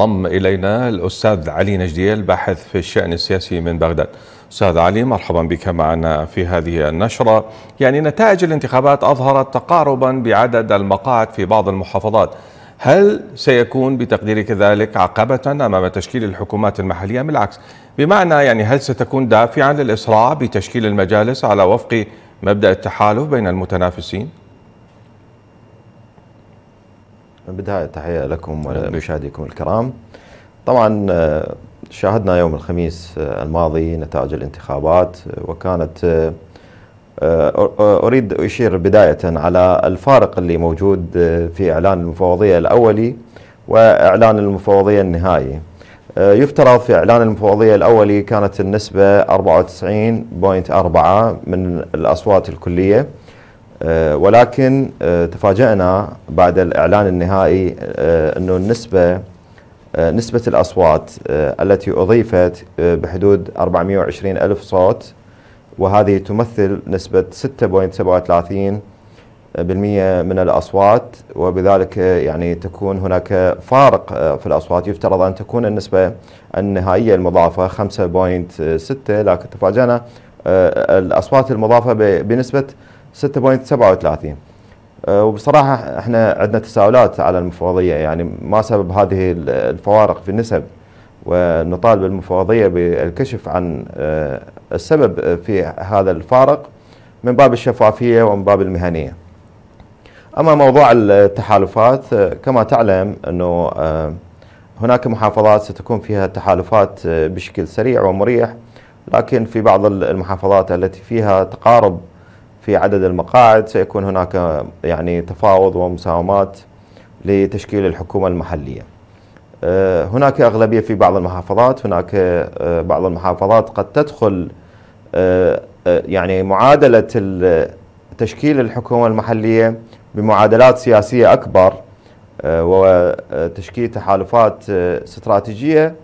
ينضم إلينا الأستاذ علي نجدية الباحث في الشأن السياسي من بغداد أستاذ علي مرحبا بك معنا في هذه النشرة يعني نتائج الانتخابات أظهرت تقاربا بعدد المقاعد في بعض المحافظات هل سيكون بتقديرك ذلك عقبة أمام تشكيل الحكومات المحلية أم العكس بمعنى يعني هل ستكون دافعا للإسراع بتشكيل المجالس على وفق مبدأ التحالف بين المتنافسين؟ بداية تحية لكم نعم. ولمشاهديكم الكرام طبعا آه، شاهدنا يوم الخميس آه، الماضي نتائج الانتخابات آه، وكانت أريد أشير بداية على الفارق اللي موجود في إعلان المفوضية الأولي وإعلان المفوضية النهائي يفترض في إعلان المفوضية الأولي كانت النسبة 94.4 من الأصوات الكلية آه، ولكن آه، تفاجأنا بعد الإعلان النهائي آه، أنه النسبة نسبة الأصوات التي أضيفت بحدود 420 ألف صوت وهذه تمثل نسبة 6.37% من الأصوات وبذلك يعني تكون هناك فارق في الأصوات يفترض أن تكون النسبة النهائية المضافة 5.6 لكن تفاجأنا الأصوات المضافة بنسبة 6.37 أه، وبصراحة احنا عندنا تساؤلات على المفوضية يعني ما سبب هذه الفوارق في النسب ونطالب المفوضية بالكشف عن أه، السبب في هذا الفارق من باب الشفافية ومن باب المهنية أما موضوع التحالفات أه، كما تعلم أنه هناك محافظات ستكون فيها تحالفات بشكل سريع ومريح لكن في بعض المحافظات التي فيها تقارب في عدد المقاعد سيكون هناك يعني تفاوض ومساومات لتشكيل الحكومة المحلية آه، هناك أغلبية في بعض المحافظات هناك آه، بعض المحافظات قد تدخل آه، يعني معادلة تشكيل الحكومة المحلية بمعادلات سياسية أكبر وتشكيل تحالفات استراتيجية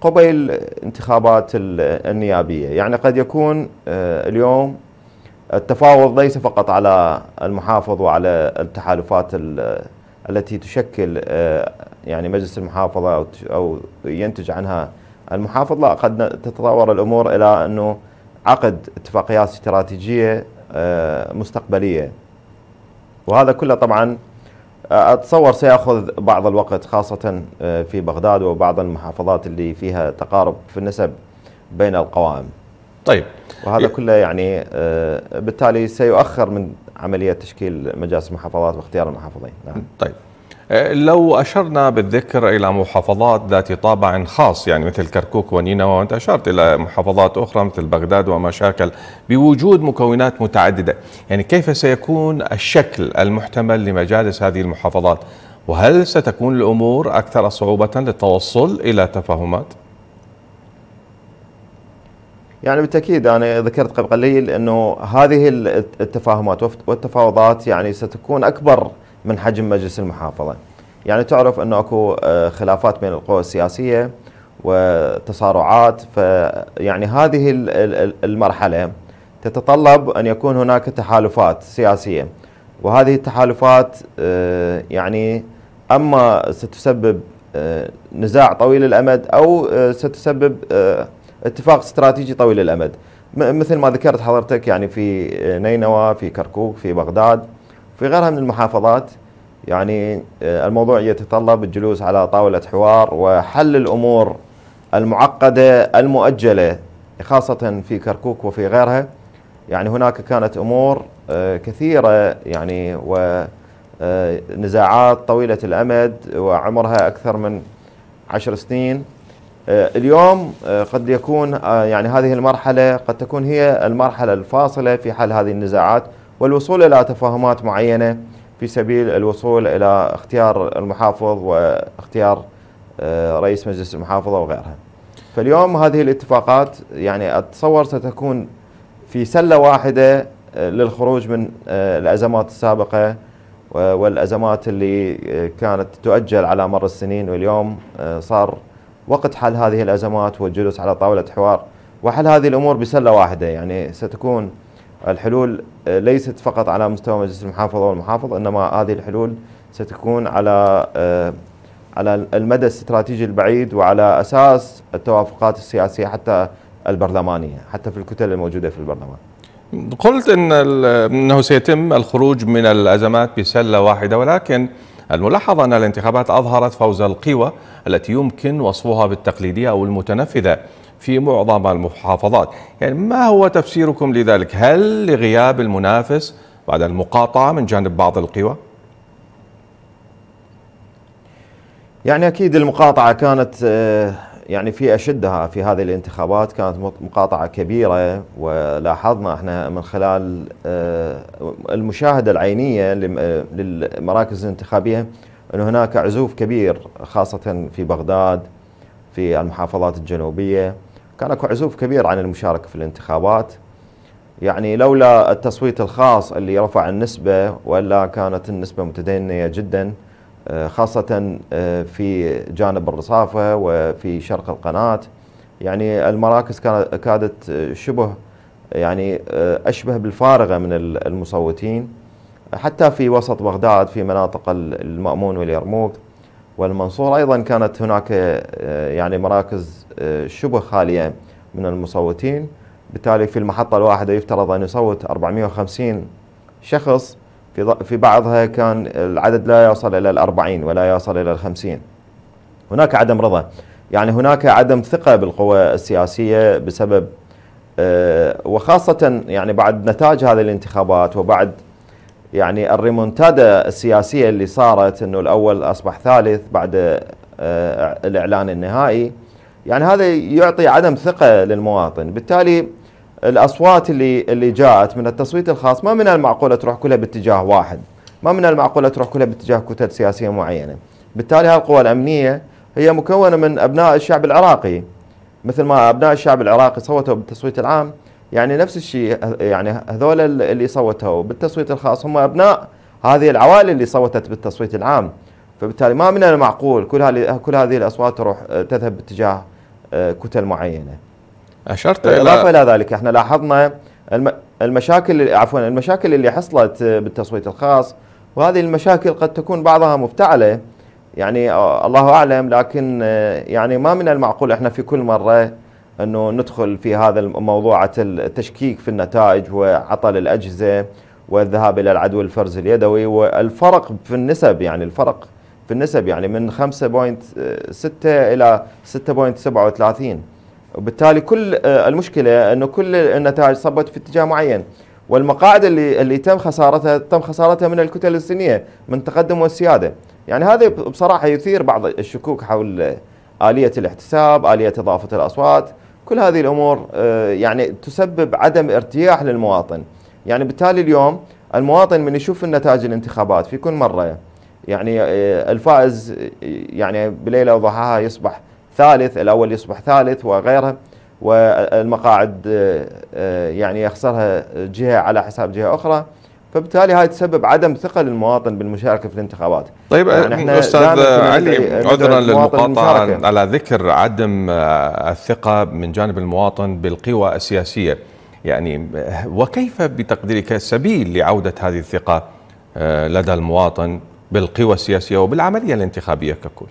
قبيل انتخابات النيابية يعني قد يكون اليوم التفاوض ليس فقط على المحافظ وعلى التحالفات التي تشكل آه، يعني مجلس المحافظة أو ينتج عنها المحافظ لا قد تتطور الأمور إلى أنه عقد اتفاقيات استراتيجية آه، مستقبلية وهذا كله طبعا آه، أتصور سيأخذ بعض الوقت خاصة في بغداد وبعض المحافظات اللي فيها تقارب في النسب بين القوائم طيب وهذا كله يعني آه، بالتالي سيؤخر من عمليه تشكيل مجالس المحافظات واختيار المحافظين نعم. طيب آه، لو اشرنا بالذكر الى محافظات ذات طابع خاص يعني مثل كركوك ونينوى وانت اشرت الى محافظات اخرى مثل بغداد ومشاكل بوجود مكونات متعدده، يعني كيف سيكون الشكل المحتمل لمجالس هذه المحافظات؟ وهل ستكون الامور اكثر صعوبه للتوصل الى تفاهمات؟ يعني بالتاكيد انا ذكرت قبل قليل انه هذه التفاهمات والتفاوضات يعني ستكون اكبر من حجم مجلس المحافظه. يعني تعرف انه اكو آه، خلافات بين القوى السياسيه وتصارعات فيعني هذه المرحله تتطلب ان يكون هناك تحالفات سياسيه وهذه التحالفات آه، يعني اما ستسبب آه، نزاع طويل الامد او ستسبب اتفاق استراتيجي طويل الامد مثل ما ذكرت حضرتك يعني في آه، نينوى في كركوك في بغداد في غيرها من المحافظات يعني آه، الموضوع يتطلب الجلوس على طاولة حوار وحل الأمور المعقدة المؤجلة خاصة في كركوك وفي غيرها يعني هناك كانت أمور آه، كثيرة يعني ونزاعات طويلة الأمد وعمرها أكثر من عشر سنين آه، اليوم آه، قد يكون آه، يعني هذه المرحلة قد تكون هي المرحلة الفاصلة في حل هذه النزاعات والوصول إلى تفاهمات معينة في سبيل الوصول إلى اختيار المحافظ واختيار رئيس مجلس المحافظة وغيرها فاليوم هذه الاتفاقات يعني أتصور ستكون في سلة واحدة للخروج من الأزمات السابقة والأزمات اللي كانت تؤجل على مر السنين واليوم صار وقت حل هذه الأزمات والجلوس على طاولة حوار وحل هذه الأمور بسلة واحدة يعني ستكون الحلول ليست فقط على مستوى مجلس المحافظة والمحافظ إنما هذه الحلول ستكون على آه، على المدى الاستراتيجي البعيد وعلى أساس التوافقات السياسية حتى البرلمانية حتى في الكتل الموجودة في البرلمان قلت إن أنه سيتم الخروج من الأزمات بسلة واحدة ولكن الملاحظ أن الانتخابات أظهرت فوز القوى التي يمكن وصفها بالتقليدية أو المتنفذة في معظم المحافظات يعني ما هو تفسيركم لذلك هل لغياب المنافس بعد المقاطعة من جانب بعض القوى؟ يعني أكيد المقاطعة كانت آه، يعني في أشدها في هذه الانتخابات كانت مقاطعة كبيرة ولاحظنا احنا من خلال آه، المشاهدة العينية آه، للمراكز الانتخابية أن هناك عزوف كبير خاصة في بغداد في المحافظات الجنوبية كان اكو عزوف كبير عن المشاركة في الانتخابات يعني لولا التصويت الخاص اللي رفع النسبة ولا كانت النسبة متدنية جداً خاصة آه، في جانب الرصافة وفي شرق القناة يعني المراكز كادت آه، شبه يعني آه، أشبه بالفارغة من المصوتين حتى في وسط بغداد في مناطق المأمون واليرموك والمنصور أيضا كانت هناك يعني مراكز شبه خالية من المصوتين بالتالي في المحطة الواحدة يفترض أن يصوت 450 شخص في في بعضها كان العدد لا يصل الى الأربعين ولا يصل الى الخمسين هناك عدم رضا يعني هناك عدم ثقه بالقوى السياسيه بسبب آه، وخاصه يعني بعد نتاج هذه الانتخابات وبعد يعني الريمونتادا السياسيه اللي صارت انه الاول اصبح ثالث بعد آه، الاعلان النهائي يعني هذا يعطي عدم ثقه للمواطن بالتالي الاصوات اللي اللي جاءت من التصويت الخاص ما من المعقوله تروح كلها باتجاه واحد ما من المعقوله تروح كلها باتجاه كتل سياسيه معينه بالتالي هالقوى الامنيه هي مكونه من ابناء الشعب العراقي مثل ما ابناء الشعب العراقي صوتوا بالتصويت العام يعني نفس الشيء يعني هذول اللي صوتوا بالتصويت الخاص هم ابناء هذه العوائل اللي صوتت بالتصويت العام فبالتالي ما من المعقول كل كل هذه الاصوات تروح تذهب باتجاه آه، كتل معينه اشرت إيه، اضافه الى ذلك احنا لاحظنا المشاكل عفوا المشاكل اللي حصلت بالتصويت الخاص وهذه المشاكل قد تكون بعضها مفتعله يعني آه، الله اعلم لكن آه، يعني ما من المعقول احنا في كل مره انه ندخل في هذا الموضوع التشكيك في النتائج وعطل الاجهزه والذهاب الى العدو الفرز اليدوي والفرق في النسب يعني الفرق في النسب يعني من 5.6 آه، الى 6.37 وبالتالي كل آه، المشكله انه كل النتائج صبت في اتجاه معين والمقاعد اللي اللي تم خسارتها تم خسارتها من الكتل الصينيه من تقدم والسياده يعني هذا بصراحه يثير بعض الشكوك حول آه، اليه الاحتساب اليه اضافه الاصوات كل هذه الامور آه، يعني تسبب عدم ارتياح للمواطن يعني بالتالي اليوم المواطن من يشوف النتائج الانتخابات في كل مره يعني الفائز يعني بليله وضحاها يصبح ثالث الأول يصبح ثالث وغيره والمقاعد آه، آه، يعني يخسرها جهة على حساب جهة أخرى فبالتالي هاي تسبب عدم ثقه للمواطن بالمشاركه في الانتخابات. طيب يعني احنا آه، استاذ علي عذرا للمقاطعه على ذكر عدم الثقه من جانب المواطن بالقوى السياسيه يعني وكيف بتقديرك سبيل لعوده هذه الثقه لدى المواطن بالقوى السياسيه وبالعمليه الانتخابيه ككل؟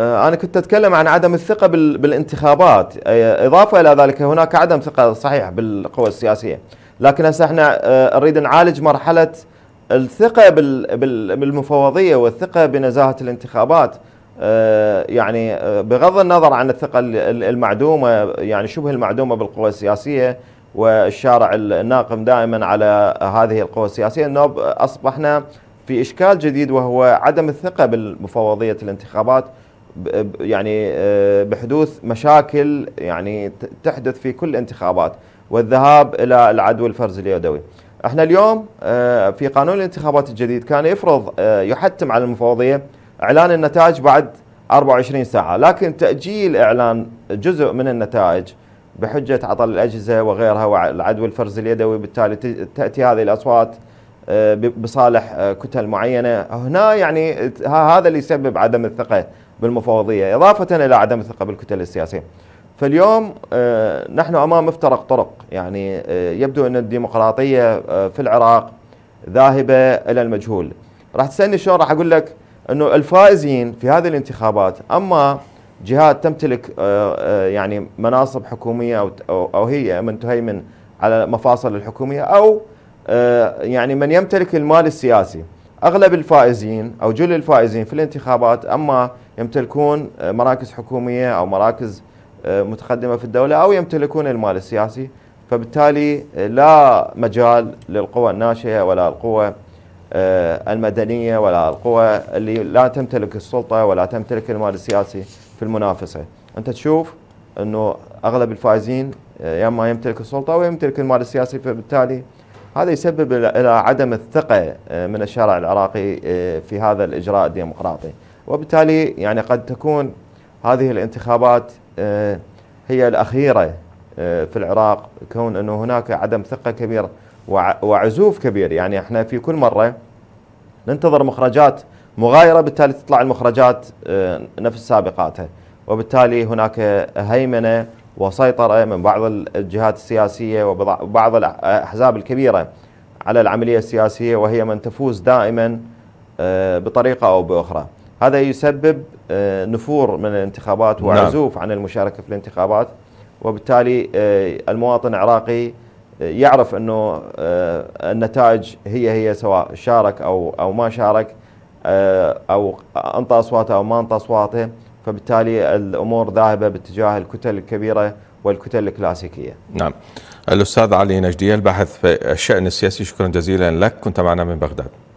آه، أنا كنت أتكلم عن عدم الثقة بالانتخابات آه، إضافة إلى ذلك هناك عدم ثقة صحيح بالقوى السياسية لكن هسه احنا آه، نريد نعالج مرحلة الثقة بالمفوضية والثقة بنزاهة الانتخابات يعني بغض النظر عن الثقة المعدومة يعني شبه المعدومة بالقوى السياسية والشارع الناقم دائما على هذه القوى السياسية أصبحنا في إشكال جديد وهو عدم الثقة بالمفوضية الانتخابات يعني آه، بحدوث مشاكل يعني تحدث في كل الانتخابات والذهاب الى العدو الفرز اليدوي. احنا اليوم آه، في قانون الانتخابات الجديد كان يفرض آه، يحتم على المفوضيه اعلان النتائج بعد 24 ساعه، لكن تاجيل اعلان جزء من النتائج بحجه عطل الاجهزه وغيرها والعدو الفرز اليدوي بالتالي تاتي هذه الاصوات بصالح كتل معينه، هنا يعني هذا اللي يسبب عدم الثقه بالمفوضيه اضافه الى عدم الثقه بالكتل السياسيه. فاليوم آه، نحن امام مفترق طرق يعني آه، يبدو ان الديمقراطيه آه، في العراق ذاهبه الى المجهول. راح تسالني شلون راح اقول لك انه الفائزين في هذه الانتخابات اما جهات تمتلك يعني مناصب حكوميه او او هي من تهيمن على مفاصل الحكوميه او يعني من يمتلك المال السياسي اغلب الفائزين او جل الفائزين في الانتخابات اما يمتلكون آه، مراكز حكوميه او مراكز آه، متقدمه في الدوله او يمتلكون المال السياسي فبالتالي آه، لا مجال للقوى الناشئه ولا القوى المدنيه ولا القوى اللي لا تمتلك السلطه ولا تمتلك المال السياسي في المنافسه انت تشوف انه اغلب الفائزين يا اما يمتلك السلطه او يمتلك المال السياسي فبالتالي هذا يسبب الى عدم الثقه من الشارع العراقي في هذا الاجراء الديمقراطي وبالتالي يعني قد تكون هذه الانتخابات آه، هي الأخيرة آه، في العراق كون أنه هناك عدم ثقة كبير وعزوف كبير يعني احنا في كل مرة ننتظر مخرجات مغايرة بالتالي تطلع المخرجات آه، نفس سابقاتها وبالتالي هناك هيمنة وسيطرة من بعض الجهات السياسية وبعض الأحزاب الكبيرة على العملية السياسية وهي من تفوز دائما بطريقة أو بأخرى هذا يسبب آه، نفور من الانتخابات نعم. وعزوف عن المشاركه في الانتخابات وبالتالي آه، المواطن العراقي آه، يعرف انه النتائج هي هي سواء شارك او او ما شارك او انطى اصواته او ما انطى اصواته فبالتالي الامور ذاهبه باتجاه الكتل الكبيره والكتل الكلاسيكيه. نعم. الاستاذ علي نجديه الباحث في الشان السياسي شكرا جزيلا لك كنت معنا من بغداد.